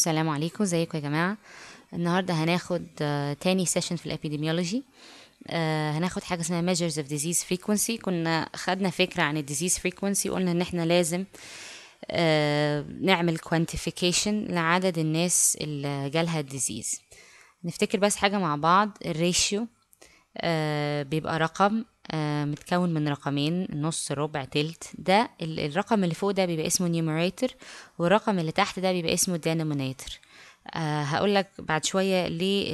السلام عليكم ازيكم يا جماعه النهارده هناخد آه، تاني سيشن في الابيديميولوجي آه، هناخد حاجه اسمها measures of disease frequency كنا خدنا فكره عن الديزيز frequency قلنا ان احنا لازم آه، نعمل quantification لعدد الناس اللي جالها الديزيز نفتكر بس حاجه مع بعض الريشيو بيبقى رقم آه، متكون من رقمين نص ربع تلت ده الرقم اللي فوق ده بيبقى اسمه numerator والرقم اللي تحت ده بيبقى اسمه denominator آه، هقولك هقول لك بعد شويه ليه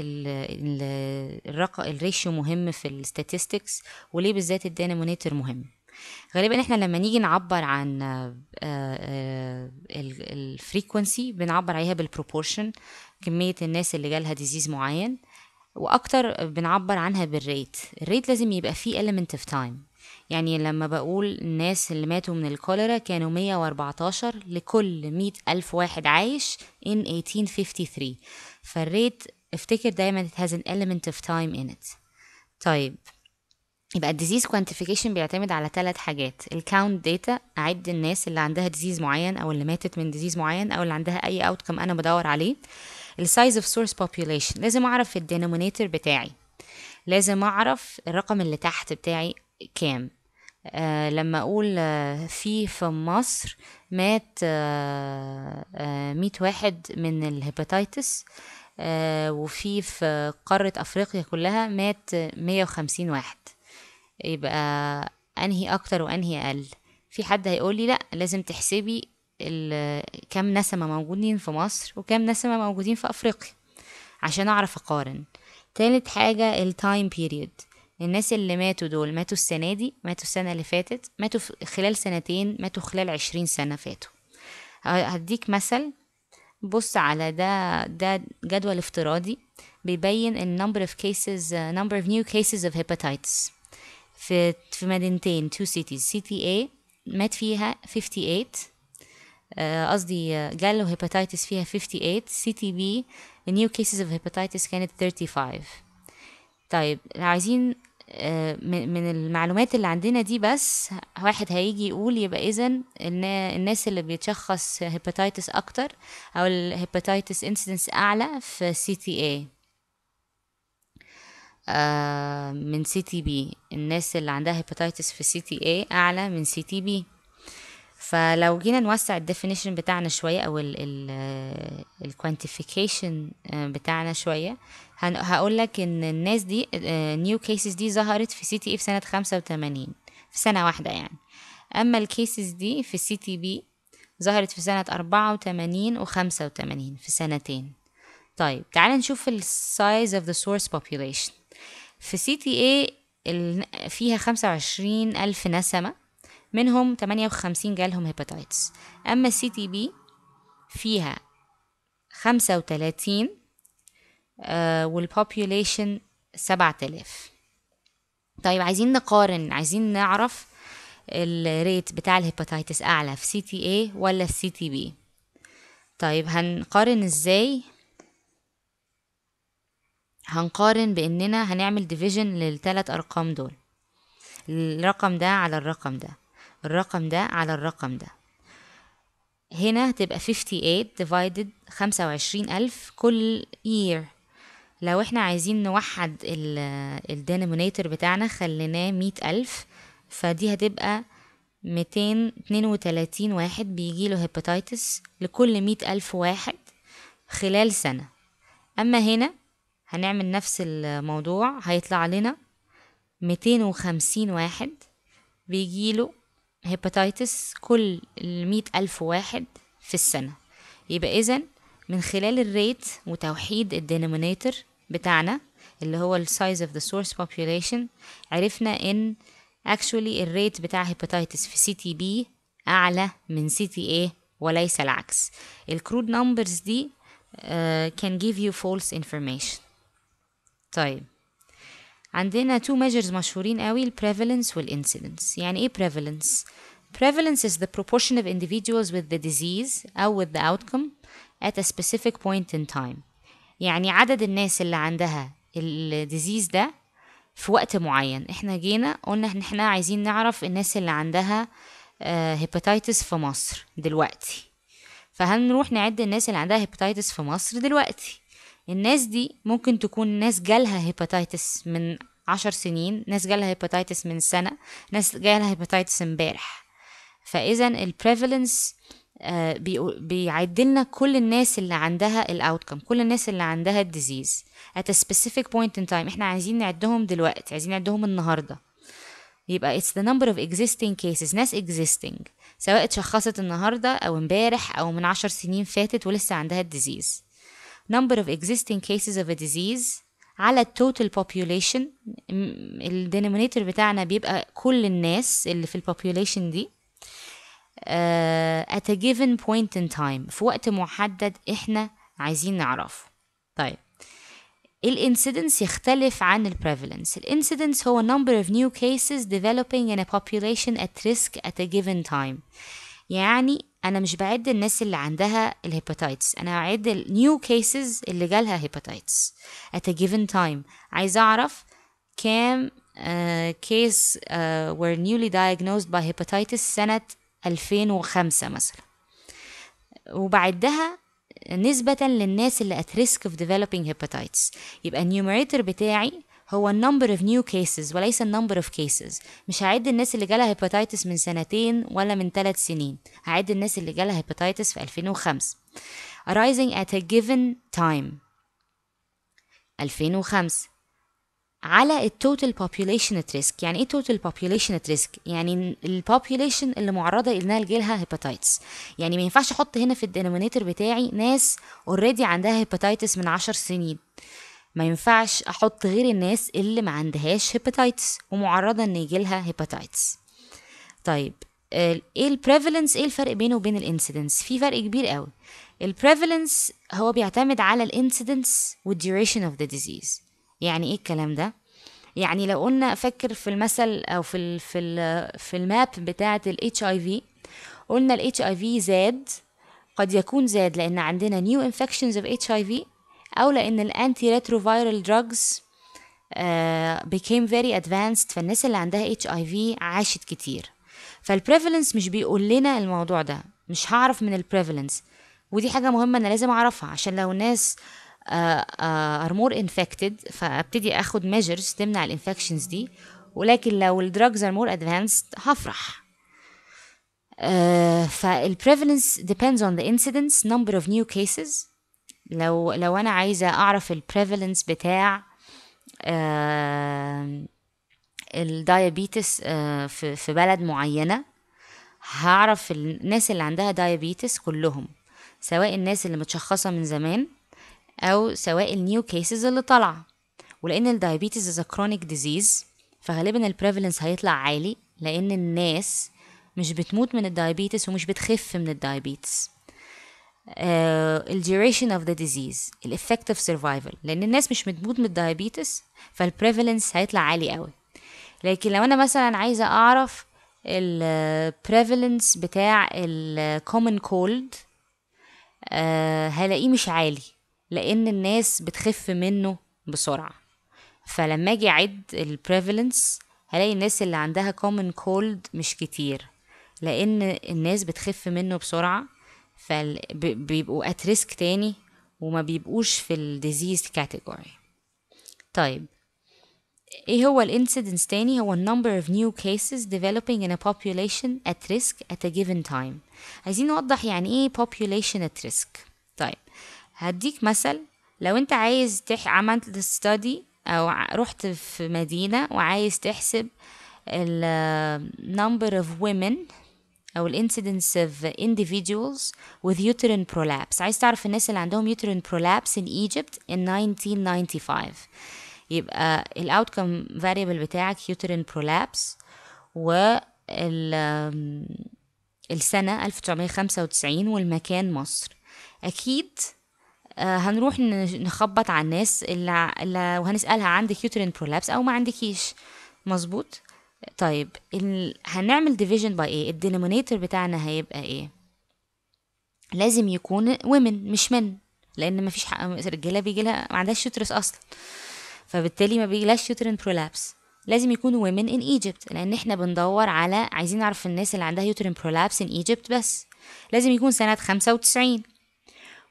الرقم الريشيو مهم في الستاتستكس وليه بالذات الدينامونيتر مهم غالبا احنا لما نيجي نعبر عن آه، الفريكونسي بنعبر عليها بالبروبورشن كميه الناس اللي جالها ديزيز معين واكتر بنعبر عنها بالريت الريت لازم يبقى فيه element of time يعني لما بقول الناس اللي ماتوا من الكوليرا كانوا 114 لكل 100 ألف واحد عايش in 1853 فالريت افتكر دايما it has an element of time in it طيب يبقى الديزيز كوانتيفيكيشن بيعتمد على ثلاث حاجات الكاونت داتا اعد الناس اللي عندها ديزيز معين او اللي ماتت من ديزيز معين او اللي عندها اي اوتكم انا بدور عليه size of source population لازم اعرف الدينومينيتور بتاعي لازم اعرف الرقم اللي تحت بتاعي كام آه لما اقول آه في في مصر مات آه, آه، ميت واحد من الهيباتيتس آه، وفي في قارة أفريقيا كلها مات مية وخمسين واحد يبقى أنهي أكتر وأنهي أقل في حد هيقولي لأ لازم تحسبي كام نسمة موجودين في مصر وكام نسمة موجودين في أفريقيا عشان أعرف أقارن تالت حاجة التايم بيريود الناس اللي ماتوا دول ماتوا السنة دي ماتوا السنة اللي فاتت ماتوا خلال سنتين ماتوا خلال عشرين سنة فاتوا هديك مثل بص على ده ده جدول افتراضي بيبين ال number of cases number of new cases of hepatitis في في مدينتين two cities city A مات فيها 58 آه، قصدي جاله هيباتيتس فيها 58 سي تي بي النيو كيسز اوف هيباتيتس كانت 35 طيب عايزين آه، من المعلومات اللي عندنا دي بس واحد هيجي يقول يبقى اذا الناس اللي بيتشخص هيباتيتس اكتر او الهيباتيتس انسيدنس اعلى في سي تي اي من سي تي بي الناس اللي عندها هيباتيتس في سي تي اي اعلى من سي تي بي فلو جينا نوسع الديفينيشن بتاعنا شويه او الكوانتيفيكيشن آه، بتاعنا شويه هقول لك ان الناس دي نيو آه، كيسز دي ظهرت في سي تي e في سنه خمسة وتمانين في سنه واحده يعني اما الكيسز دي في السي تي بي ظهرت في سنه أربعة وتمانين وخمسة وتمانين في سنتين طيب تعال نشوف السايز اوف ذا سورس population في سي تي اي فيها خمسة وعشرين ألف نسمة منهم 58 جالهم هيباتايتس أما السي تي بي فيها 35 والبوبوليشن 7000 طيب عايزين نقارن عايزين نعرف الريت بتاع الهيباتايتس اعلى في سي تي اي ولا السي تي بي طيب هنقارن ازاي هنقارن باننا هنعمل ديفيجن للثلاث ارقام دول الرقم ده على الرقم ده الرقم ده على الرقم ده هنا هتبقى 58 divided 25000 كل year لو احنا عايزين نوحد الدينومينيتور بتاعنا خليناه 100000 فدي هتبقى 232 واحد بيجي له هيباتيتس لكل 100000 واحد خلال سنة أما هنا هنعمل نفس الموضوع هيطلع لنا 250 واحد بيجيله هيباتيتس كل مية ألف واحد في السنة يبقى إذن من خلال الريت وتوحيد الدينومينيتور بتاعنا اللي هو السايز اوف ذا سورس population عرفنا ان actually الريت بتاع هيباتيتس في سي تي بي اعلى من سي تي اي وليس العكس الكرود نمبرز دي uh, can give you false information طيب عندنا تو measures مشهورين قوي ال prevalence وال incidence يعني ايه prevalence prevalence is the proportion of individuals with the disease أو with the outcome at a specific point in time يعني عدد الناس اللي عندها الديزيز ده في وقت معين احنا جينا قلنا ان احنا عايزين نعرف الناس اللي عندها هيباتيتس آه، في مصر دلوقتي فهنروح نعد الناس اللي عندها هيباتيتس في مصر دلوقتي الناس دي ممكن تكون ناس جالها هيباتيتس من عشر سنين ناس جالها هيباتيتس من سنة ناس جالها هيباتيتس امبارح فإذا البريفالنس آه، بيعدلنا كل الناس اللي عندها الاوتكم كل الناس اللي عندها الديزيز at a specific point in time احنا عايزين نعدهم دلوقتي عايزين نعدهم النهارده يبقى it's the number of existing cases ناس existing سواء اتشخصت النهارده او امبارح او من عشر سنين فاتت ولسه عندها الديزيز number of existing cases of a disease على total population الدينومينيتور بتاعنا بيبقى كل الناس اللي في البوبيوليشن دي uh, at a given point in time في وقت محدد احنا عايزين نعرفه طيب الانسيدنس يختلف عن البريفالنس الانسيدنس هو number of new cases developing in a population at risk at a given time يعني انا مش بعد الناس اللي عندها الهيباتايتس انا هعد النيو كيسز اللي جالها هيباتايتس at a given time عايزه اعرف كام كيس uh, uh, were newly diagnosed by hepatitis سنة 2005 مثلا وبعدها نسبة للناس اللي at risk of developing hepatitis يبقى النيوميريتور بتاعي هو النمبر اوف نيو كيسز وليس النمبر اوف كيسز مش هعد الناس اللي جالها هيباتايتس من سنتين ولا من ثلاث سنين هعد الناس اللي جالها هيباتايتس في 2005 arising at a given time 2005 على التوتال population at risk يعني ايه total population at risk يعني البوبيوليشن اللي معرضه انها لجيلها هيباتايتس يعني ما ينفعش احط هنا في الدينومينيتور بتاعي ناس اوريدي عندها هيباتايتس من 10 سنين ما ينفعش احط غير الناس اللي ما عندهاش هيباتايتس ومعرضه ان يجيلها هيباتايتس طيب ايه البريفالنس ايه الفرق بينه وبين الانسيدنس في فرق كبير قوي البريفالنس هو بيعتمد على الانسيدنس والديوريشن اوف ذا ديزيز يعني ايه الكلام ده يعني لو قلنا فكر في المثل او في الـ في الـ في الماب بتاعه الاتش اي في قلنا الاتش اي في زاد قد يكون زاد لان عندنا نيو انفكشنز اوف اتش اي في أو لأن الأنتي ريتروفيرال دراجز became very advanced فالناس اللي عندها HIV عاشت كتير فالبريفالنس مش بيقول لنا الموضوع ده مش هعرف من البريفالنس ودي حاجه مهمه انا لازم اعرفها عشان لو الناس آه، آه، are more infected فابتدي اخد measures تمنع الانفكشنز دي ولكن لو الدراجز are more advanced هفرح Uh, آه، فالبريفالنس depends on the incidence, number of new cases, لو لو انا عايزه اعرف البريفالنس بتاع الدايابيتس آه، في في بلد معينه هعرف الناس اللي عندها دايابيتس كلهم سواء الناس اللي متشخصه من زمان او سواء النيو كيسز اللي طالعه ولان الدايابيتس از كرونيك ديزيز فغالبا البريفالنس هيطلع عالي لان الناس مش بتموت من الدايابيتس ومش بتخف من الدايابيتس الديوريشن اوف ذا ديزيز الافكتيف سرفايفل لان الناس مش بتموت من الدايابيتس فالبريفالنس هيطلع عالي قوي لكن لو انا مثلا عايزه اعرف البريفالنس بتاع الكومن كولد آه، هلاقيه مش عالي لان الناس بتخف منه بسرعه فلما اجي اعد البريفالنس هلاقي الناس اللي عندها كومن كولد مش كتير لان الناس بتخف منه بسرعه فبيبقوا ات ريسك تاني وما بيبقوش في الديزيز كاتيجوري طيب ايه هو الانسيدنس تاني هو number of new cases developing in a population at risk at a given time عايزين نوضح يعني ايه population at risk طيب هديك مثل لو انت عايز تح عملت study او رحت في مدينة وعايز تحسب ال number of women او الانسيدنس of individuals with uterine prolapse عايز تعرف الناس اللي عندهم uterine prolapse in Egypt in 1995 يبقى الاوتكم فاريبل بتاعك uterine prolapse و um, السنة 1995 والمكان مصر أكيد آه، هنروح نخبط على الناس اللي وهنسألها عندك يوترين برولابس أو ما عندكيش مظبوط طيب ال... هنعمل division by ايه الدينومينيتور بتاعنا هيبقى ايه لازم يكون women مش men لان مفيش حق رجاله بيجي لها ما عندهاش يوترس اصلا فبالتالي ما بيجيلهاش يوترين برولابس لازم يكون women in Egypt لأن احنا بندور على عايزين نعرف الناس اللي عندها يوترين برولابس in Egypt بس لازم يكون سنة 95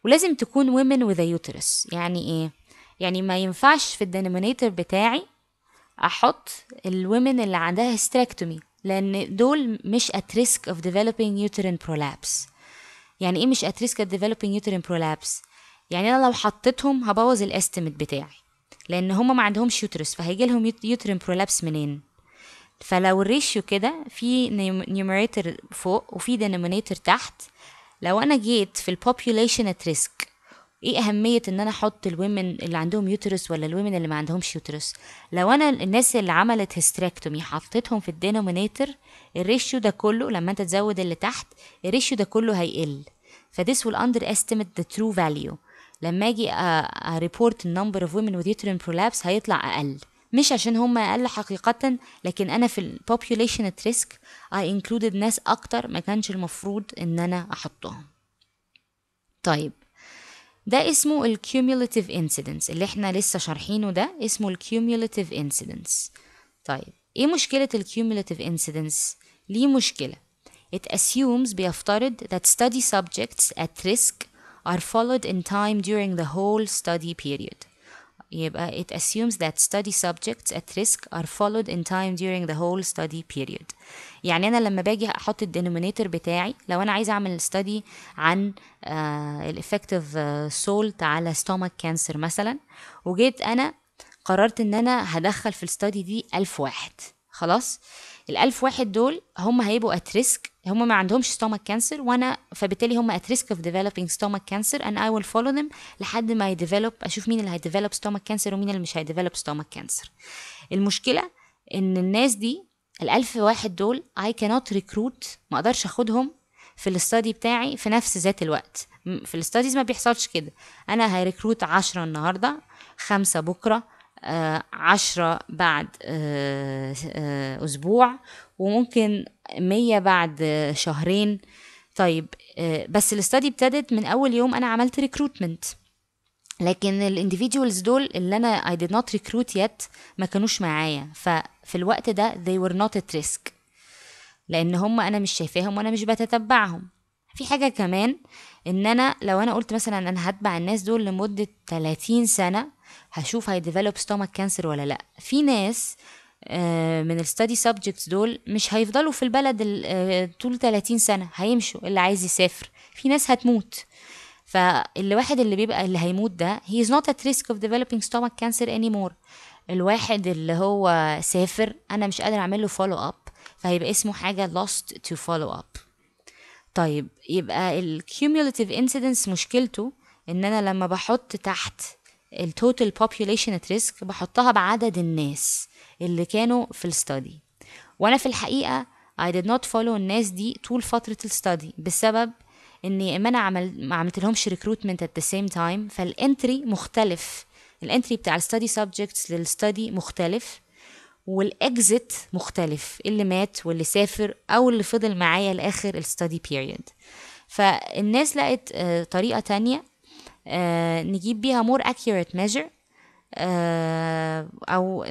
ولازم تكون women with a uterus يعني ايه؟ يعني ما ينفعش في الدينومينيتور بتاعي احط الومن اللي عندها هيستريكتومي لان دول مش at risk of developing uterine prolapse يعني ايه مش at risk of developing uterine prolapse يعني انا لو حطيتهم هبوظ الاستيميت بتاعي لان هما ما عندهمش يوترس فهيجي لهم يوترين برولابس منين فلو الريشيو كده في نيوميريتر فوق وفي دينومينيتر تحت لو انا جيت في البوبوليشن ات ريسك ايه اهميه ان انا احط الومن اللي عندهم يوترس ولا الومن اللي ما عندهمش يوترس لو انا الناس اللي عملت هستريكتومي حطيتهم في الدينومينيتور الريشيو ده كله لما انت تزود اللي تحت الريشيو ده كله هيقل فديس will underestimate the true value لما اجي ريبورت النمبر اوف ويمن with uterine prolapse هيطلع اقل مش عشان هم اقل حقيقة لكن انا في البوبوليشن ات ريسك اي انكلودد ناس اكتر ما كانش المفروض ان انا احطهم طيب ده اسمه ال cumulative incidence اللي احنا لسه شارحينه ده اسمه ال cumulative incidence طيب ايه مشكلة ال cumulative incidence؟ ليه مشكلة It assumes بيفترض that study subjects at risk are followed in time during the whole study period يبقى it assumes that study subjects at risk are followed in time during the whole study period يعني أنا لما باجي أحط الدينومينيتور بتاعي لو أنا عايزة أعمل study عن uh, آه، الإفكتيف آه، salt على stomach cancer مثلا وجيت أنا قررت إن أنا هدخل في الستادي دي ألف واحد خلاص الألف واحد دول هم هيبقوا at risk هم ما عندهمش stomach cancer وانا فبالتالي هم at risk of developing stomach cancer and I will follow them لحد ما يديفلوب اشوف مين اللي هيديفلوب stomach cancer ومين اللي مش هيديفلوب stomach cancer المشكله ان الناس دي الألف واحد دول I cannot recruit ما اقدرش اخدهم في الاستادي بتاعي في نفس ذات الوقت في الاستاديز ما بيحصلش كده انا هيركروت عشرة النهارده خمسة بكره آه، عشرة بعد آه، آه، أسبوع وممكن مية بعد شهرين طيب بس الاستادي ابتدت من أول يوم أنا عملت ريكروتمنت لكن الانديفيدوالز دول اللي انا I did not recruit yet ما كانوش معايا ففي الوقت ده they were not at risk لان هم انا مش شايفاهم وانا مش بتتبعهم في حاجة كمان ان انا لو انا قلت مثلا انا هتبع الناس دول لمدة 30 سنة هشوف هيديفلوب ستومك كانسر ولا لا في ناس آه، من الستادي سبجكتس دول مش هيفضلوا في البلد آه، طول 30 سنه هيمشوا اللي عايز يسافر في ناس هتموت فالواحد اللي بيبقى اللي هيموت ده he is not at risk of developing stomach cancer anymore الواحد اللي هو سافر انا مش قادر اعمل له فولو اب فهيبقى اسمه حاجه lost to follow up طيب يبقى ال cumulative incidence مشكلته ان انا لما بحط تحت التوتال population at risk بحطها بعدد الناس اللي كانوا في الستادي وانا في الحقيقه I did not follow الناس دي طول فترة الستادي بسبب اني يا اما انا عمل ما عملت لهمش ريكروتمنت ات ذا سيم تايم فالانتري مختلف الانتري بتاع الستادي سبجكتس للستادي مختلف والاكزيت مختلف اللي مات واللي سافر او اللي فضل معايا لاخر الستادي بيريد فالناس لقت آه، طريقه تانية آه نجيب بيها more accurate measure آه او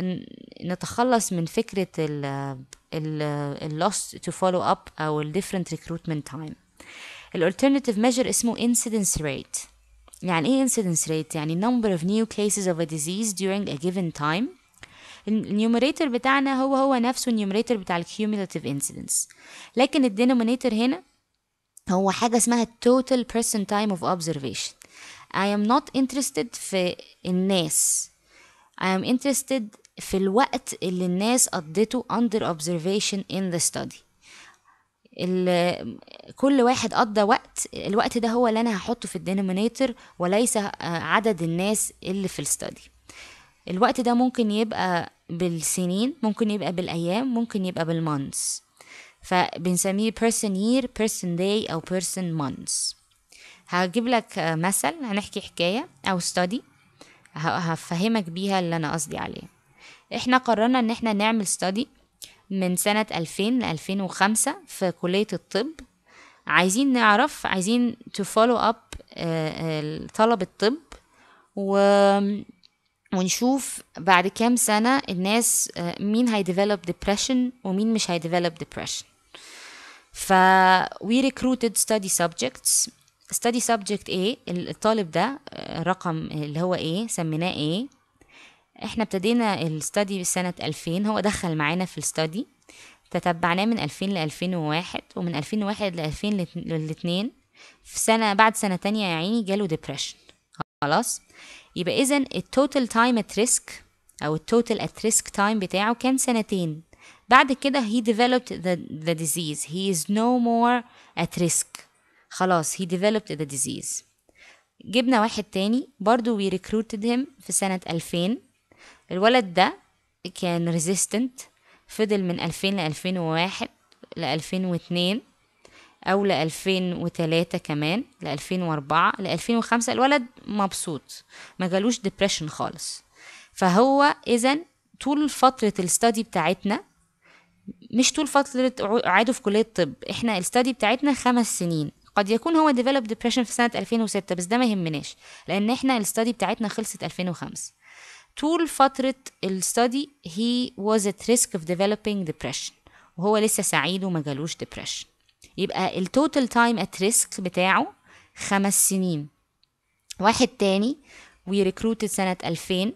نتخلص من فكره ال ال loss to follow up او ال different recruitment time الالترناتيف measure اسمه incidence rate يعني ايه incidence rate يعني number of new cases of a disease during a given time النيوميريتور بتاعنا هو هو نفسه النيوميريتور بتاع الكيوميلاتيف انسيدنس لكن الدينومينيتور هنا هو حاجة اسمها total person time of observation I am not interested في الناس I am interested في الوقت اللي الناس قضيته under observation in the study كل واحد قضى وقت الوقت ده هو اللي انا هحطه في الدينومينيتور وليس آه، عدد الناس اللي في الستادي الوقت ده ممكن يبقى بالسنين ممكن يبقى بالايام ممكن يبقى بالمونثs فبنسميه person year person day او person months هجيب لك مثل هنحكي حكاية أو ستادي هفهمك بيها اللي أنا قصدي عليه احنا قررنا ان احنا نعمل ستادي من سنة 2000 ل 2005 في كلية الطب عايزين نعرف عايزين فولو اب طلب الطب و ونشوف بعد كام سنة الناس آه، مين develop depression ومين مش develop depression ف we recruited study subjects study subject A الطالب ده آه، رقم اللي هو A سميناه A احنا ابتدينا الستادي سنة 2000 هو دخل معانا في الستادي تتبعناه من 2000 ل 2001 ومن 2001 ل 2002 في سنة بعد سنة تانية يا عيني جاله ديبريشن خلاص يبقى إذا التوتال تايم ات ريسك أو التوتال ات ريسك تايم بتاعه كان سنتين بعد كده he developed the, the disease he is no more at risk خلاص he developed the disease جبنا واحد تاني برضو we recruited him في سنة 2000 الولد ده كان resistant فضل من 2000 ل 2001 ل 2002 أو ل 2003 كمان ل 2004 ل 2005 الولد مبسوط ما جالوش depression خالص فهو إذا طول فترة الستادي بتاعتنا مش طول فترة قعاده في كلية الطب احنا الستادي بتاعتنا خمس سنين قد يكون هو ديفلوب ديبريشن في سنه 2006 بس ده ما يهمناش لان احنا الاستادي بتاعتنا خلصت 2005 طول فتره الستادي هي was at risk of developing depression وهو لسه سعيد وما جالوش depression يبقى التوتال تايم ات ريسك بتاعه خمس سنين واحد تاني ويركروتد سنة 2000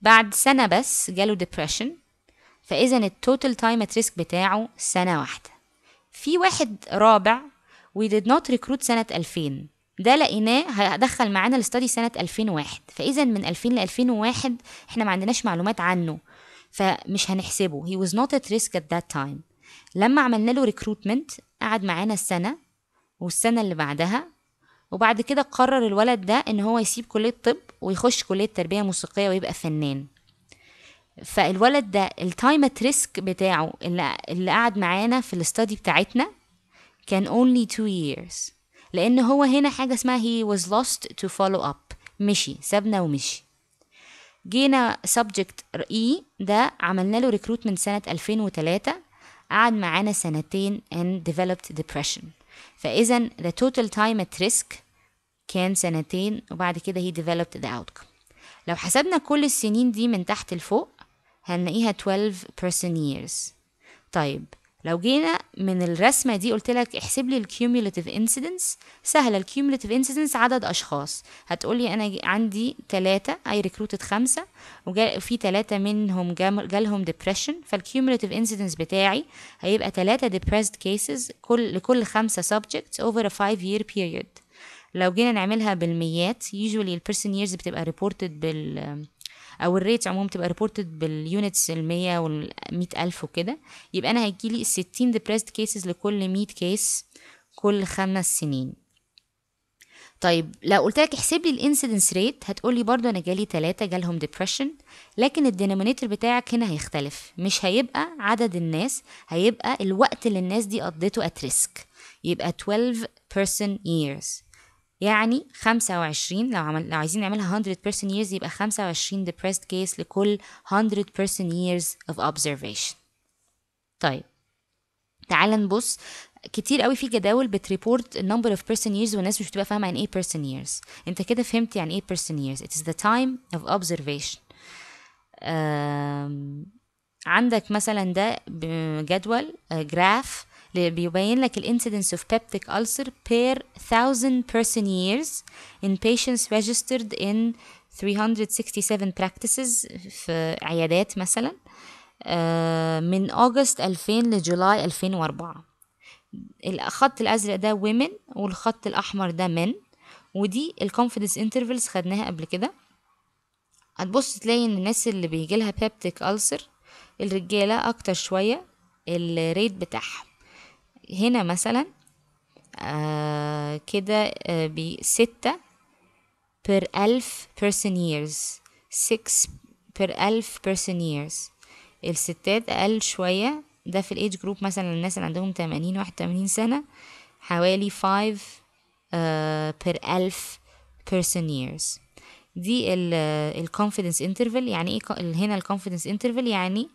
بعد سنة بس جاله ديبريشن فإذا التوتال تايم ات ريسك بتاعه سنة واحدة في واحد رابع وي ديد نوت ريكروت سنه 2000 ده لقيناه هيدخل معانا الاستادي سنه 2001 فاذا من 2000 ل 2001 احنا ما عندناش معلومات عنه فمش هنحسبه he was not at risk at that time لما عملنا له ريكروتمنت قعد معانا السنه والسنه اللي بعدها وبعد كده قرر الولد ده ان هو يسيب كليه طب ويخش كليه تربيه موسيقيه ويبقى فنان فالولد ده التايم ات ريسك بتاعه اللي, اللي قعد معانا في الاستادي بتاعتنا كان only two years لأن هو هنا حاجة اسمها he was lost to follow up مشي سابنا ومشي جينا subject E ده عملنا له recruitment سنة 2003 قعد معانا سنتين and developed depression فإذا the total time at risk كان سنتين وبعد كده he developed the outcome لو حسبنا كل السنين دي من تحت لفوق هنلاقيها 12 person years طيب لو جينا من الرسمه دي قلت لك احسب لي الكيوميوليتيف انسيدنس سهله الكيوميوليتيف انسيدنس عدد اشخاص هتقولي انا عندي ثلاثه اي ريكروتد خمسه وفي ثلاثه منهم جالهم ديبريشن فالكيوميوليتيف انسيدنس بتاعي هيبقى ثلاثه ديبريسد كيسز كل لكل خمسه سبجكت over a five year period لو جينا نعملها بالميات usually person years بتبقى ريبورتد بال او الريت عموما تبقى ريبورتد باليونتس ال 100 وال 100000 وكده يبقى انا هيجي هيجيلي 60 ديبريست كيسز لكل 100 كيس كل خمس سنين طيب لو قلت لك احسب لي الانسيدنس ريت هتقول لي برضو انا جالي ثلاثة جالهم ديبريشن لكن الدينومينيتور بتاعك هنا هيختلف مش هيبقى عدد الناس هيبقى الوقت اللي الناس دي قضيته ات ريسك يبقى 12 person years يعني 25 لو عمل لو عايزين نعملها 100 person years يبقى 25 depressed case لكل 100 person years of observation طيب تعال نبص كتير قوي في جداول بتريبورت number of person years والناس مش بتبقى فاهمه يعني ايه person years انت كده فهمت يعني ايه person years it is the time of observation عندك مثلا ده جدول جراف آه، بيبين لك الانسيدنس of peptic ulcer per thousand person years in patients registered in 367 practices في عيادات مثلا آه، من أغسطس 2000 لجولاي 2004 الخط الأزرق ده women والخط الأحمر ده men ودي الكونفيدنس انترفلز خدناها قبل كده هتبص تلاقي ان الناس اللي بيجيلها بيبتيك ألسر الرجالة أكتر شوية الريت بتاعهم هنا مثلا آه كده آه بي ستة per ألف person years six per ألف person years الستات أقل شوية ده في الage group مثلا الناس اللي عندهم تمانين واحد تمانين سنة حوالي five آه per ألف person years دي الكونفيدنس انترفال يعني ايه هنا الكونفيدنس انترفال يعني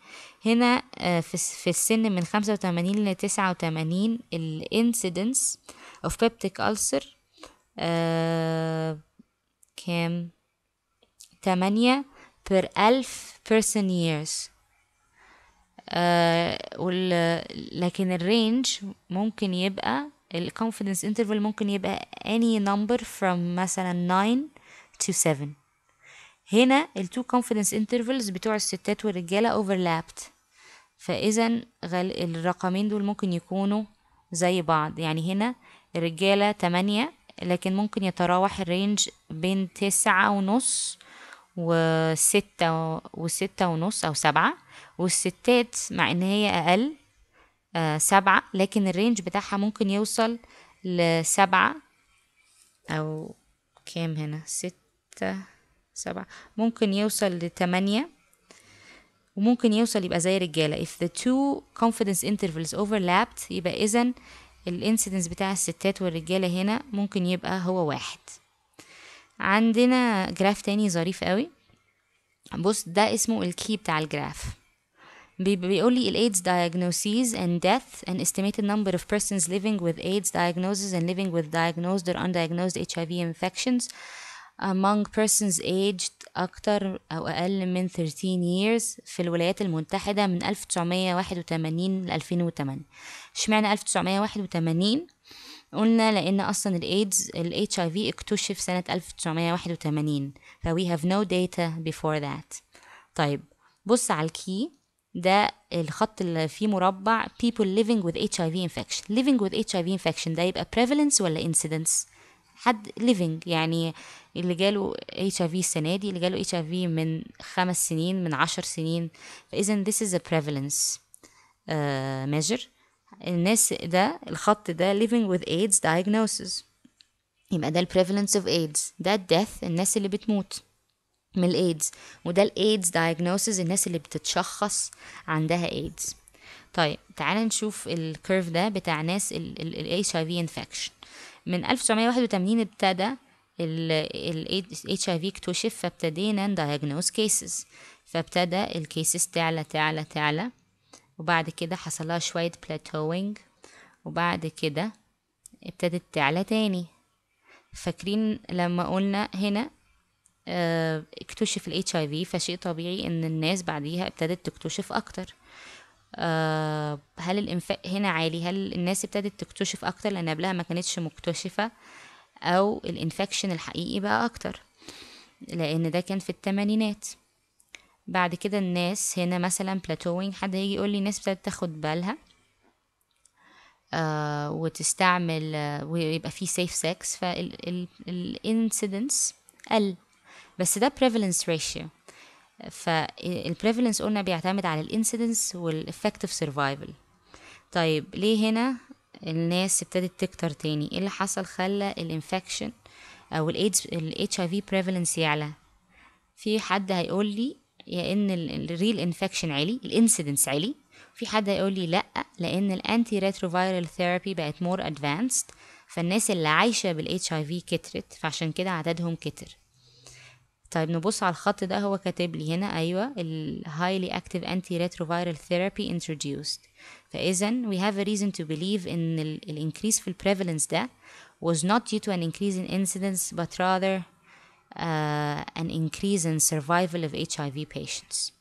هنا آه، في السن من 85 ل 89 الانسيدنس اوف بيبتيك ألسر كام 8 بير 1000 person years آه، وال لكن الرينج ممكن يبقى الكونفيدنس انترفال ممكن يبقى اني نمبر فروم مثلا 9 to 7 هنا التو confidence intervals بتوع الستات والرجالة overlapped فإذا الرقمين دول ممكن يكونوا زي بعض يعني هنا الرجالة تمانية لكن ممكن يتراوح الرينج بين تسعة ونص وستة وستة ونص أو سبعة والستات مع إن هي أقل آه سبعة لكن الرينج بتاعها ممكن يوصل لسبعة أو كام هنا ستة ستة سبعة ممكن يوصل لتمانية وممكن يوصل يبقى زي رجالة if the two confidence intervals overlapped يبقى إذا الانسيدنس بتاع الستات والرجالة هنا ممكن يبقى هو واحد عندنا جراف تاني ظريف قوي بص ده اسمه الكي بتاع الجراف بيقول لي الايدز diagnoses and death and estimated number of persons living with AIDS diagnosis and living with diagnosed or undiagnosed HIV infections among persons aged أكتر أو أقل من 13 years في الولايات المتحدة من 1981 ل 2008 اشمعنى 1981 قلنا لأن أصلا الإيدز ال HIV اكتشف سنة 1981 ف we have no data before that طيب بص على الكي ده الخط اللي فيه مربع people living with HIV infection living with HIV infection ده يبقى prevalence ولا incidence حد ليفنج يعني اللي جاله اتش اي في السنه دي اللي جاله اتش اي في من خمس سنين من عشر سنين فاذا this is a prevalence ميجر آه، measure الناس ده الخط ده living with AIDS diagnosis يبقى ده prevalence of AIDS ده death الناس اللي بتموت من الايدز وده الايدز diagnosis الناس اللي بتتشخص عندها ايدز طيب تعالى نشوف الكيرف ده بتاع ناس ال HIV infection من 1981 ابتدى ال اي في اكتشف فابتدينا ندايجنوز كيسز فابتدى الكيسز تعلى تعلى تعلى وبعد كده حصلها شوية بلاتوينج وبعد كده ابتدت تعلى تاني فاكرين لما قلنا هنا آه، اكتشف ال في فشيء طبيعي ان الناس بعديها ابتدت تكتشف اكتر آه، هل الإنفاق هنا عالي هل الناس ابتدت تكتشف أكتر لأن قبلها ما كانتش مكتشفة أو الإنفكشن الحقيقي بقى أكتر لأن ده كان في التمانينات بعد كده الناس هنا مثلا بلاتوينج حد هيجي يقول لي الناس ابتدت تاخد بالها آه وتستعمل آه ويبقى فيه سيف سكس فالانسيدنس قل بس ده prevalence ratio فالبريفلنس قلنا بيعتمد على الانسيدنس والافكتيف سيرفايفل طيب ليه هنا الناس ابتدت تكتر تاني ايه اللي حصل خلى الانفكشن او الايدز الاتش اي في بريفلنس يعلى في حد هيقول لي يا ان الريل انفكشن عالي الانسيدنس عالي في حد هيقول لي لا لان الانتي ريتروفايرال ثيرابي بقت مور ادفانسد فالناس اللي عايشه بالاتش اي في كترت فعشان كده عددهم كتر طيب نبص على الخط ده هو كاتب لي هنا ايوه ال highly active antiretroviral therapy introduced فاذا we have a reason to believe ان ال increase في ال prevalence ده was not due to an increase in incidence but rather uh, an increase in survival of HIV patients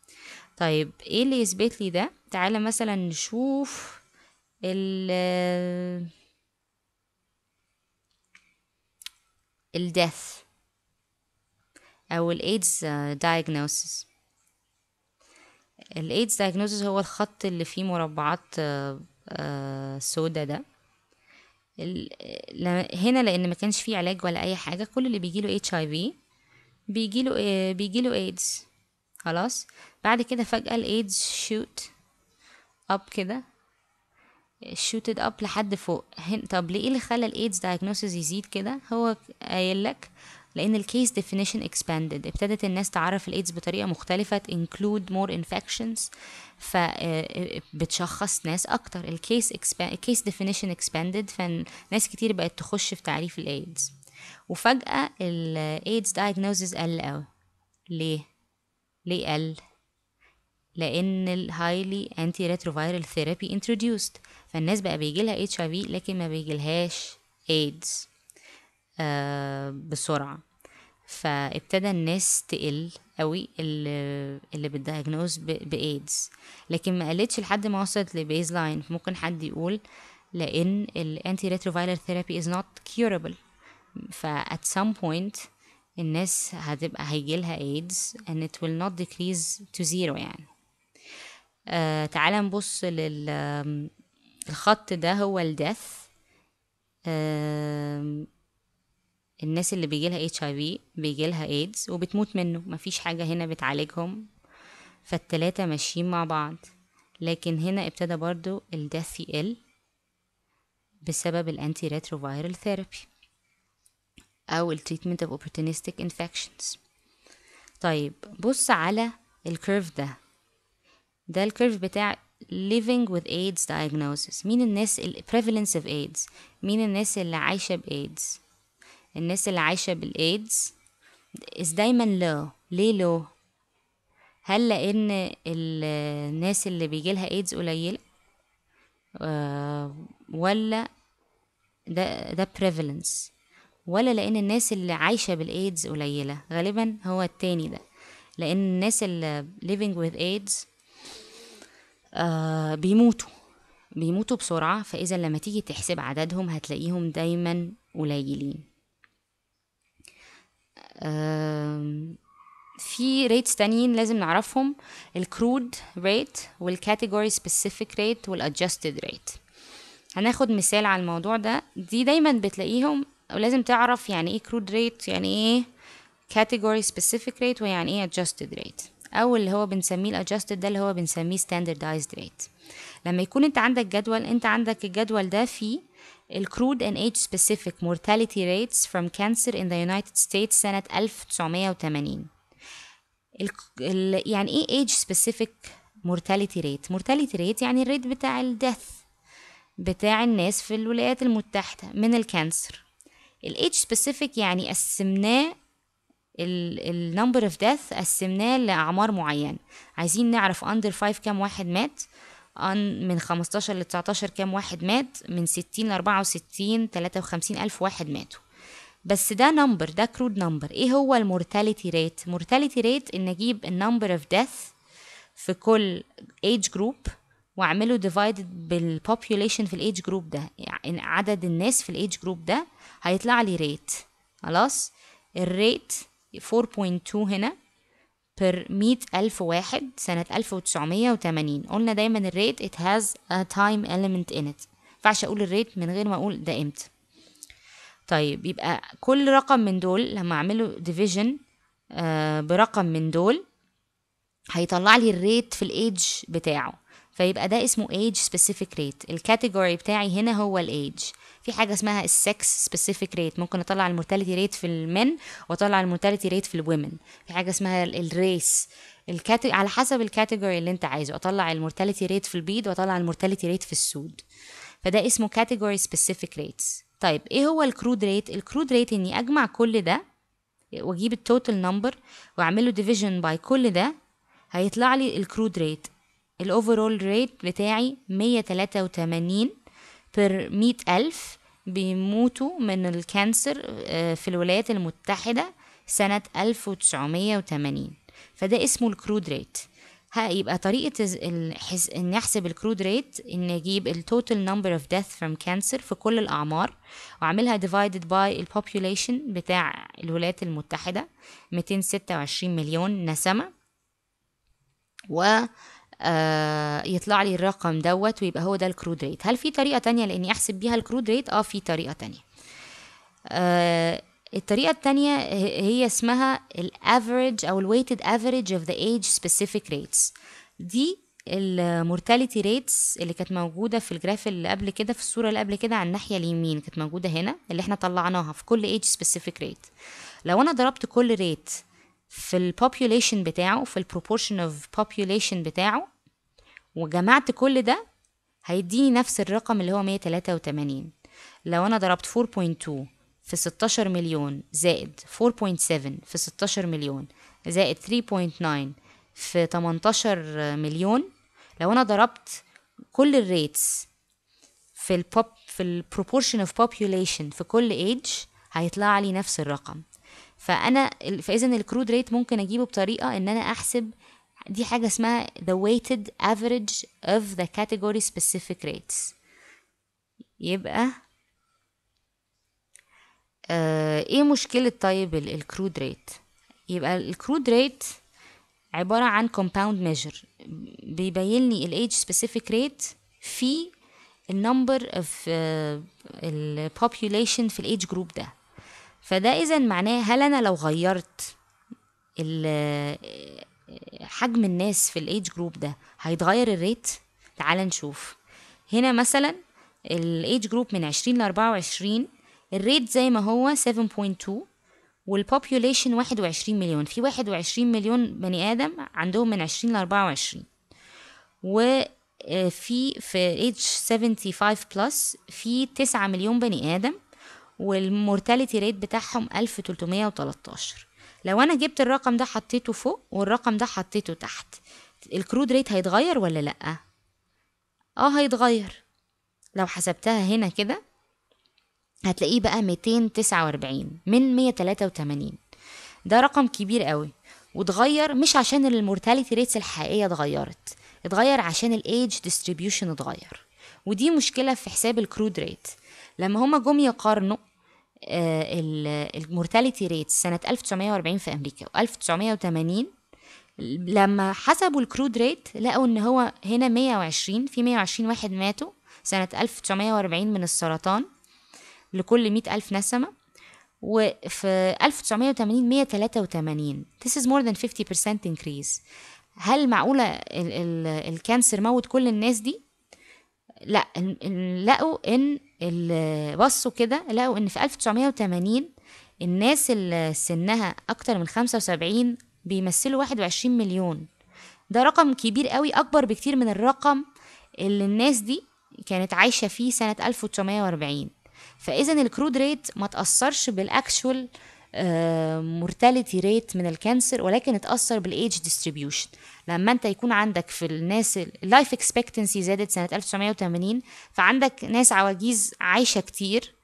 طيب ايه اللي يثبت لي ده تعالى مثلا نشوف ال ال death أو الإيدز دايجنوسيس الإيدز دايجنوسيس هو الخط اللي فيه مربعات آه، آه، سودا ده هنا لأن ما كانش فيه علاج ولا أي حاجة كل اللي بيجيله اتش اي في بيجيله آه، بيجيله ايدز خلاص بعد كده فجأة الايدز شوت اب كده شوتد اب لحد فوق طب ليه اللي خلى الايدز دايجنوسيس يزيد كده هو قايل لك لأن الكيس definition expanded ابتدت الناس تعرف الإيدز بطريقة مختلفة include more infections فبتشخص آه، آه، ناس أكتر الكيس case definition expanded فناس كتير بقت تخش في تعريف الإيدز وفجأة الإيدز diagnosis قل أوي ليه؟ ليه قل؟ لأن الهايلي أنتي antiretroviral ثيرابي introduced فالناس بقى بيجيلها اتش اي في لكن ما بيجيلهاش ايدز آه، بسرعة فابتدى الناس تقل قوي اللي اللي بتدايجنوز بايدز لكن ما قلتش لحد ما وصلت لبيز لاين ممكن حد يقول لان الانتي ريتروفايلر ثيرابي از نوت كيورابل فات سام بوينت الناس هتبقى هيجيلها ايدز and it will not decrease to zero يعني آه تعالى نبص لل الخط ده هو الدث آه الناس اللي بيجيلها اتش اي بيجي لها ايدز وبتموت منه مفيش حاجة هنا بتعالجهم فالتلاتة ماشيين مع بعض لكن هنا ابتدى برضو الدث يقل بسبب الانتي ريتروفيرال ثيرابي او التريتمنت اوف opportunistic انفكشنز طيب بص على الكيرف ده ده الكيرف بتاع living with AIDS diagnosis مين الناس ال prevalence of AIDS مين الناس اللي عايشة بإيدز الناس اللي عايشة بالإيدز is دايما لو ليه لو هل لأن الناس اللي بيجيلها إيدز قليلة آه، ولا ده ده prevalence ولا لأن الناس اللي عايشة بالإيدز قليلة غالبا هو التاني ده لأن الناس اللي living with AIDS آه بيموتوا بيموتوا بسرعة فإذا لما تيجي تحسب عددهم هتلاقيهم دايما قليلين في ريتس تانيين لازم نعرفهم الكرود ريت والكاتيجوري سبيسيفيك ريت والادجستد ريت هناخد مثال على الموضوع ده دي دايما بتلاقيهم ولازم تعرف يعني ايه كرود ريت يعني ايه كاتيجوري سبيسيفيك ريت ويعني ايه ادجستد ريت او اللي هو بنسميه الادجستد ده اللي هو بنسميه ستاندردايزد ريت لما يكون انت عندك جدول انت عندك الجدول ده فيه الكرود and age specific mortality rates from cancer in the United States سنة 1980 ال ال يعني ايه age specific mortality rate mortality rate يعني الريت بتاع الديث بتاع الناس في الولايات المتحدة من الكانسر الايج سبيسيفيك يعني قسمناه ال number of death قسمناه لاعمار معينة عايزين نعرف under 5 كام واحد مات عن من 15 ل 19 كام واحد مات من 60 ل 64 53 ألف واحد ماتوا بس ده نمبر ده كرود نمبر ايه هو المورتاليتي ريت مورتاليتي ريت ان اجيب النمبر اوف ديث في كل ايج جروب واعمله ديفايدد بالبوبوليشن في الايج جروب ده يعني عدد الناس في الايج جروب ده هيطلع لي ريت خلاص الريت 4.2 هنا per 100000 واحد سنة 1980 قلنا دايما الريت it has a time element in it فعش اقول الريت من غير ما اقول ده امتى طيب يبقى كل رقم من دول لما اعمله division آه، برقم من دول هيطلع لي الريت في الايدج بتاعه فيبقى ده اسمه age specific rate الكاتيجوري بتاعي هنا هو الايج في حاجه اسمها السكس سبيسيفيك ريت ممكن اطلع المورتاليتي ريت في المن واطلع المورتاليتي ريت في الومن في حاجه اسمها الريس الكاتي... على حسب الكاتيجوري اللي انت عايزه اطلع المورتاليتي ريت في البيض واطلع المورتاليتي ريت في السود فده اسمه كاتيجوري سبيسيفيك ريتس طيب ايه هو الكرود ريت الكرود ريت اني اجمع كل ده واجيب التوتال نمبر واعمل له ديفيجن باي كل ده هيطلع لي الكرود ريت الاوفرول ريت بتاعي مية تلاتة وتمانين بير مية ألف بيموتوا من الكانسر آه، في الولايات المتحدة سنة ألف وتسعمية وتمانين فده اسمه الكرود ريت هيبقى طريقة الحس... إن نحسب الكرود ريت إن أجيب التوتال نمبر اوف ديث فروم كانسر في كل الأعمار وأعملها divided باي البوبوليشن بتاع الولايات المتحدة ميتين ستة وعشرين مليون نسمة و آه، يطلع لي الرقم دوت ويبقى هو ده الكرود ريت هل في طريقه تانية لاني احسب بيها الكرود ريت اه في طريقه تانية آه، الطريقه التانية هي اسمها الافريج او الويتد افريج اوف ذا ايج سبيسيفيك ريتس دي المورتاليتي ريتس اللي كانت موجوده في الجراف اللي قبل كده في الصوره اللي قبل كده على الناحيه اليمين كانت موجوده هنا اللي احنا طلعناها في كل ايج سبيسيفيك ريت لو انا ضربت كل ريت في population بتاعه في البروبورشن اوف population بتاعه وجمعت كل ده هيديني نفس الرقم اللي هو 183 لو انا ضربت 4.2 في 16 مليون زائد 4.7 في 16 مليون زائد 3.9 في 18 مليون لو انا ضربت كل الريتس في البوب في البروبورشن اوف population في كل age هيطلع لي نفس الرقم فانا فاذا الكرود ريت ممكن اجيبه بطريقه ان انا احسب دي حاجه اسمها the weighted average of the category specific rates يبقى آه ايه مشكله طيب الكرود ريت يبقى الكرود ريت عباره عن compound measure بيبين لي ال age specific rate في النمبر اوف البوبوليشن في الايج جروب ده فده اذا معناه هل انا لو غيرت حجم الناس في الايدج جروب ده هيتغير الريت تعال نشوف هنا مثلا الايدج جروب من 20 ل 24 الريت زي ما هو 7.2 والبوبيوليشن 21 مليون في 21 مليون بني ادم عندهم من 20 ل 24 وفي آه، في ايج 75 بلس في 9 مليون بني ادم والمورتاليتي ريت بتاعهم 1313 لو انا جبت الرقم ده حطيته فوق والرقم ده حطيته تحت الكرود ريت هيتغير ولا لا اه هيتغير لو حسبتها هنا كده هتلاقيه بقى 249 من 183 ده رقم كبير قوي واتغير مش عشان المورتاليتي ريتس الحقيقيه اتغيرت اتغير عشان الايج ديستريبيوشن اتغير ودي مشكله في حساب الكرود ريت لما هما جم يقارنوا آه، المورتاليتي ريت سنة 1940 في أمريكا و1980 لما حسبوا الكرود ريت لقوا إن هو هنا 120 في 120 واحد ماتوا سنة 1940 من السرطان لكل 100 ألف نسمة وفي 1980 183 This is more than 50% increase هل معقولة الكانسر موت كل الناس دي؟ لا لقوا ان بصوا كده لقوا ان في 1980 الناس اللي سنها اكتر من 75 بيمثلوا 21 مليون ده رقم كبير قوي اكبر بكتير من الرقم اللي الناس دي كانت عايشة فيه سنة 1940 فإذا الكرود ريت ما تأثرش بالاكشول آه مورتاليتي آه، ريت من الكانسر ولكن اتأثر بالايدج ديستريبيوشن لما انت يكون عندك في الناس اللايف اكسبكتنسي زادت سنة 1980 فعندك ناس عواجيز عايشة كتير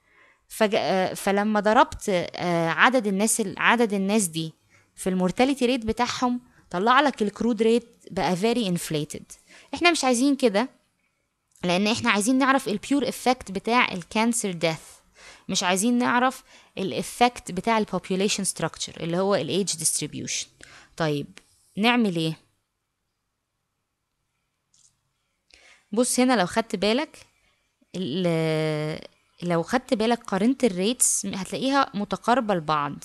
فج... آه، فلما ضربت آه، عدد الناس عدد الناس دي في المورتاليتي ريت بتاعهم طلع لك الكرود ريت بقى فيري انفليتد احنا مش عايزين كده لان احنا عايزين نعرف البيور افكت بتاع الكانسر ديث مش عايزين نعرف الافكت بتاع population structure اللي هو age distribution طيب نعمل ايه بص هنا لو خدت بالك لو خدت بالك قارنت الريتس هتلاقيها متقاربة لبعض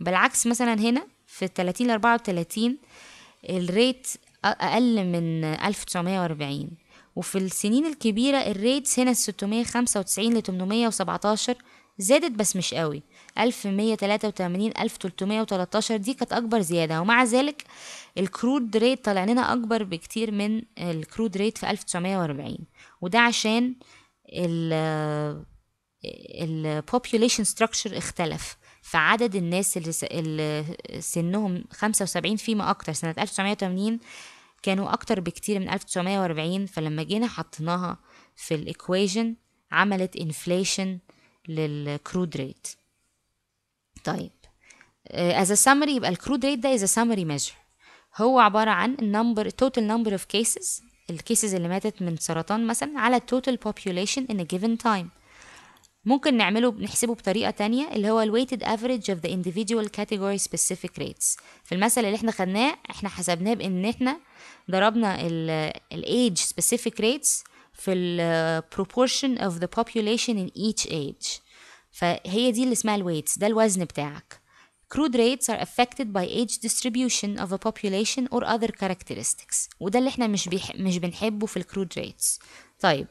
بالعكس مثلا هنا في 30 ل 34 الريت أقل من 1940 وفي السنين الكبيرة الريتس هنا 695 ل 817 زادت بس مش قوي 1183 1313 دي كانت اكبر زياده ومع ذلك الكرود ريت طلع لنا اكبر بكتير من الكرود ريت في 1940 وده عشان ال ال population structure اختلف فعدد الناس اللي سنهم 75 فيما اكتر سنه 1980 كانوا اكتر بكتير من 1940 فلما جينا حطيناها في الايكويجن عملت انفليشن للكرود ريت طيب آه، as a summary يبقى الكرود ريت ده is a summary measure هو عبارة عن النمبر total number of cases الكيسز اللي ماتت من سرطان مثلا على total population in a given time ممكن نعمله نحسبه بطريقة تانية اللي هو weighted average of the individual category specific rates في المثل اللي احنا خدناه احنا حسبناه بان احنا ضربنا ال age specific rates في ال proportion of the population in each age فهي دي اللي اسمها الويتس ده الوزن بتاعك crude rates are affected by age distribution of a population or other characteristics وده اللي احنا مش بيح... مش بنحبه في الكرود rates طيب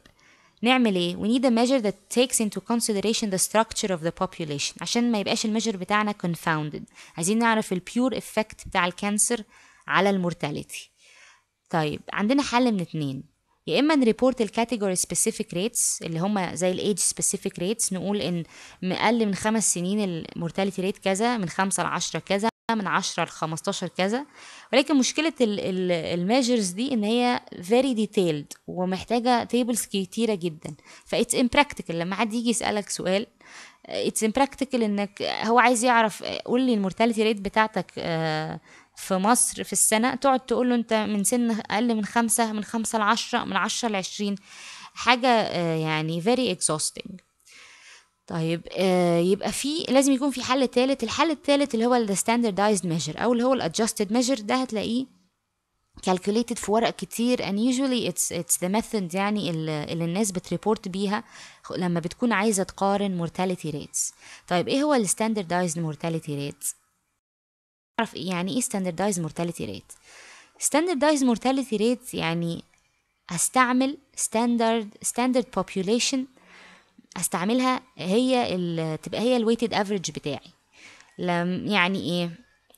نعمل ايه we need a measure that takes into consideration the structure of the population عشان ما يبقاش المجر بتاعنا confounded عايزين نعرف pure effect بتاع الكانسر على المورتاليتي طيب عندنا حل من اتنين يا اما نريبورت الكاتيجوري سبيسيفيك ريتس اللي هم زي الايج سبيسيفيك ريتس نقول ان اقل من خمس سنين المورتاليتي ريت كذا من خمسة لعشرة كذا من عشرة لخمستاشر كذا ولكن مشكلة الميجرز دي ان هي فيري ديتيلد ومحتاجة تيبلز كتيرة جدا ف it's لما حد يجي يسألك سؤال اتس امبراكتيكال انك هو عايز يعرف قول لي المورتاليتي ريت بتاعتك آه، في مصر في السنة تقعد تقول له أنت من سن أقل من خمسة من خمسة لعشرة من عشرة لعشرين حاجة آه، يعني very exhausting طيب آه، يبقى في لازم يكون في حل تالت الحل التالت اللي هو ال standardized measure أو اللي هو ال adjusted measure ده هتلاقيه calculated في ورق كتير and usually it's, it's the method يعني اللي الناس بتريبورت بيها لما بتكون عايزة تقارن mortality rates طيب ايه هو ال standardized mortality rates نعرف يعني ايه ستاندردايز مورتاليتي ريت ستاندردايز مورتاليتي ريت يعني هستعمل ستاندرد ستاندرد بوبوليشن هستعملها هي تبقى هي الويتد افريج بتاعي لم يعني ايه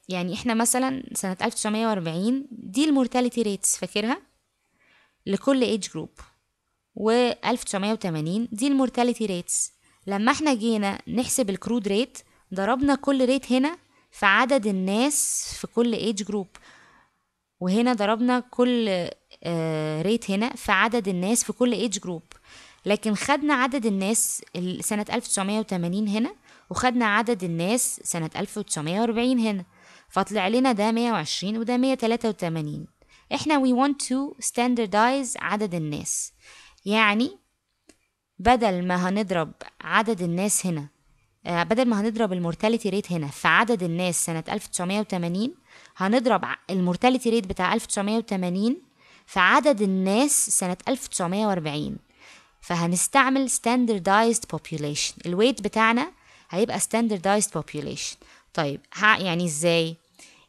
يعني احنا مثلا سنة 1940 دي المورتاليتي ريتس فاكرها لكل ايج جروب و1980 دي المورتاليتي ريتس لما احنا جينا نحسب الكرود ريت ضربنا كل ريت هنا في عدد الناس في كل ايج جروب وهنا ضربنا كل ريت آه، هنا في عدد الناس في كل ايج جروب لكن خدنا عدد الناس سنة 1980 هنا وخدنا عدد الناس سنة 1940 هنا فطلع لنا ده 120 وده 183 احنا we want to standardize عدد الناس يعني بدل ما هنضرب عدد الناس هنا آه، بدل ما هنضرب المورتاليتي ريت هنا في عدد الناس سنة 1980 هنضرب المورتاليتي ريت بتاع 1980 في عدد الناس سنة 1940 فهنستعمل standardized population الويت بتاعنا هيبقى standardized population طيب يعني ازاي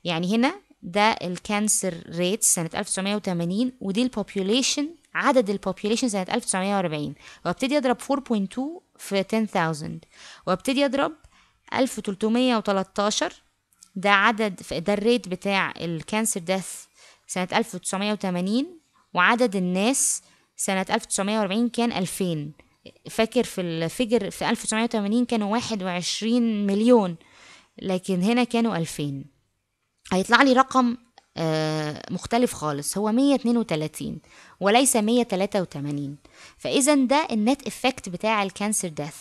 يعني هنا ده الكانسر ريت سنة 1980 ودي البوبيوليشن عدد البوبيوليشن سنة 1940 وابتدي اضرب 4.2 في 10000 وابتدي اضرب 1313 ده عدد ده الريت بتاع الكانسر ديث سنة 1980 وعدد الناس سنة 1940 كان 2000 فاكر في الفجر في 1980 كانوا 21 مليون لكن هنا كانوا 2000 هيطلع لي رقم آه، مختلف خالص هو 132 وليس 183 فإذا ده النت افكت بتاع الكانسر ديث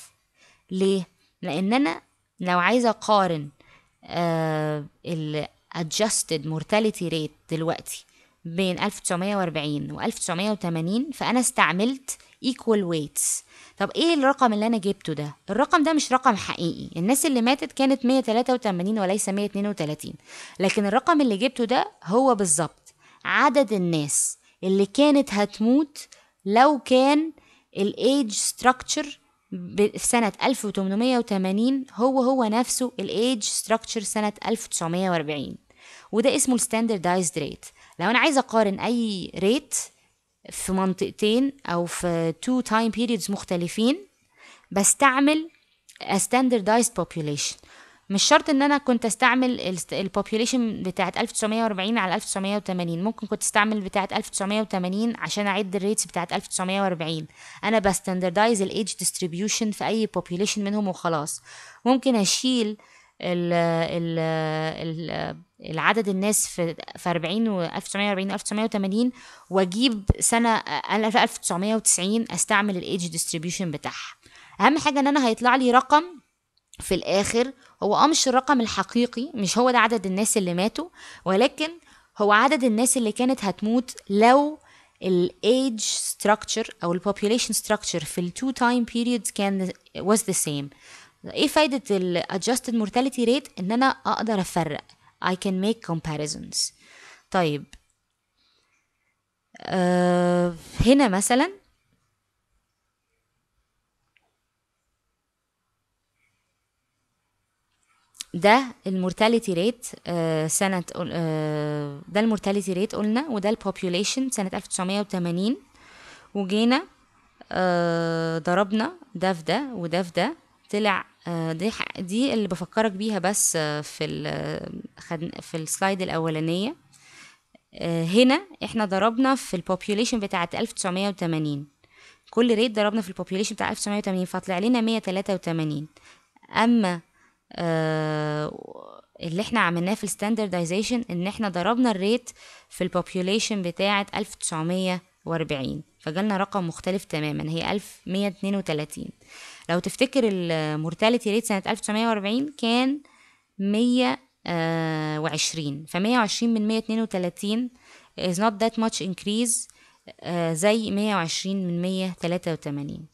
ليه؟ لأن أنا لو عايزة أقارن آه، ال adjusted mortality rate دلوقتي بين 1940 و 1980 فأنا استعملت equal weights طب ايه الرقم اللي انا جبته ده الرقم ده مش رقم حقيقي الناس اللي ماتت كانت 183 وليس 132 لكن الرقم اللي جبته ده هو بالظبط عدد الناس اللي كانت هتموت لو كان age structure في سنة 1880 هو هو نفسه age structure سنة 1940 وده اسمه الستاندردايزد ريت لو انا عايزه اقارن اي ريت في منطقتين او في تو تايم periods مختلفين بستعمل a standardized population مش شرط ان انا كنت استعمل البوبوليشن بتاعه 1940 على 1980 ممكن كنت استعمل بتاعه 1980 عشان اعد الريتس بتاعه 1940 انا بستاندردايز الايدج ديستريبيوشن في اي بوبوليشن منهم وخلاص ممكن اشيل آه ال ال ال العدد الناس في في 40 و 1940 و 1980 واجيب سنه 1990 استعمل الايدج ديستريبيوشن بتاعها اهم حاجه ان انا هيطلع لي رقم في الاخر هو اه مش الرقم الحقيقي مش هو ده عدد الناس اللي ماتوا ولكن هو عدد الناس اللي كانت هتموت لو الايدج ستراكشر او البوبيوليشن ستراكشر في التو تايم بيريودز كان was the same ايه فايدة ال adjusted mortality rate ان انا اقدر افرق I can make comparisons طيب أه هنا مثلا ده المورتاليتي ريت آه، سنة آه، ده المورتاليتي ريت قلنا وده البوبيوليشن سنة 1980 وجينا آه، ضربنا ده في ده وده في ده طلع آه، دي دي اللي بفكرك بيها بس آه، في ال آه، في السلايد الاولانيه هنا احنا ضربنا في البوبيوليشن بتاعه 1980 كل ريت ضربنا في البوبيوليشن بتاع 1980 فطلع لنا 183 اما اللي احنا عملناه في الستاندردايزيشن ان احنا ضربنا الريت في البوبيوليشن بتاعه 1940 فجالنا رقم مختلف تماما هي 1132 لو تفتكر المورتاليتي ريت سنه 1940 كان 120 ف 120 من 132 is not that much increase آه، زي 120 من 183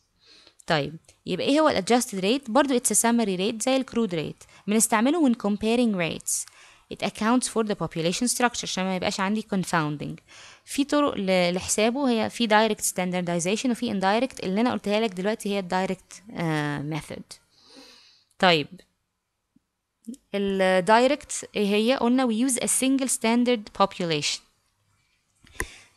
طيب يبقى ايه هو الادجستد ريت برضو اتس سمري ريت زي الكرود ريت بنستعمله when comparing rates it accounts for the population structure عشان ما يبقاش عندي confounding في طرق لحسابه هي في direct standardization وفي indirect اللي انا قلتها لك دلوقتي هي direct uh, method طيب ال ايه هي قلنا we use a single standard population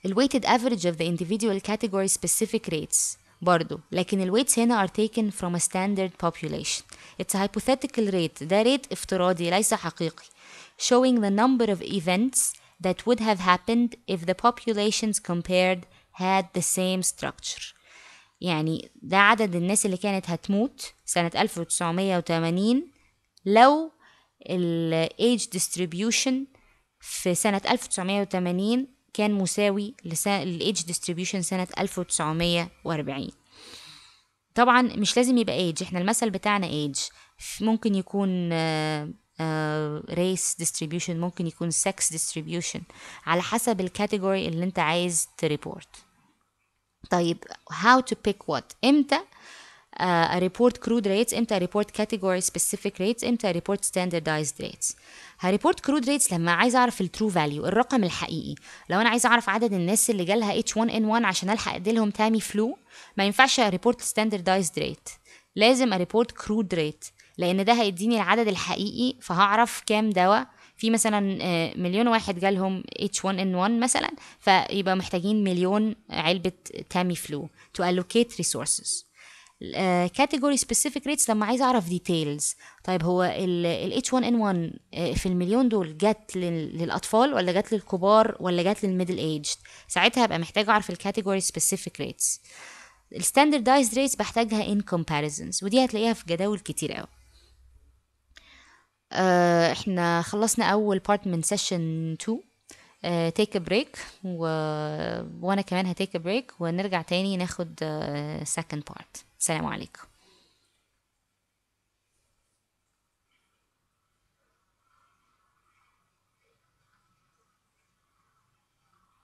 ال weighted average of the individual category specific rates برضو لكن ال weights هنا are taken from a standard population it's a hypothetical rate ده rate افتراضي ليس حقيقي showing the number of events that would have happened if the populations compared had the same structure يعني ده عدد الناس اللي كانت هتموت سنة 1980 لو ال age distribution في سنة 1980 كان مساوي لل age distribution سنة 1940 طبعا مش لازم يبقى age احنا المثل بتاعنا age ممكن يكون ريس آه، ديستريبيوشن ممكن يكون سكس ديستريبيوشن على حسب الكاتيجوري اللي انت عايز تريبورت طيب how to pick what امتى اريبورت كرود ريتس امتى اريبورت كاتيجوري سبيسيفيك ريتس امتى اريبورت ستاندردايزد ريتس هريبورت كرود ريتس لما عايز اعرف الترو فاليو الرقم الحقيقي لو انا عايز اعرف عدد الناس اللي جالها H1N1 عشان الحق اديلهم تامي فلو ما ينفعش اريبورت ستاندردايزد ريت لازم اريبورت كرود ريت لان ده هيديني العدد الحقيقي فهعرف كام دواء في مثلا آه، مليون واحد جالهم H1N1 مثلا فيبقى محتاجين مليون علبة تامي فلو to allocate resources كاتيجوري سبيسيفيك ريتس لما عايز اعرف ديتيلز طيب هو ال H1N1 آه، في المليون دول جت للاطفال ولا جت للكبار ولا جت للميدل ايج ساعتها هبقى محتاج اعرف الكاتيجوري سبيسيفيك ريتس الستاندردايزد ريتس بحتاجها ان comparisons ودي هتلاقيها في جداول كتير قوي آه، احنا خلصنا اول بارت من سيشن 2 تيك بريك وانا كمان هتيك بريك ونرجع تاني ناخد سكند بارت سلام عليكم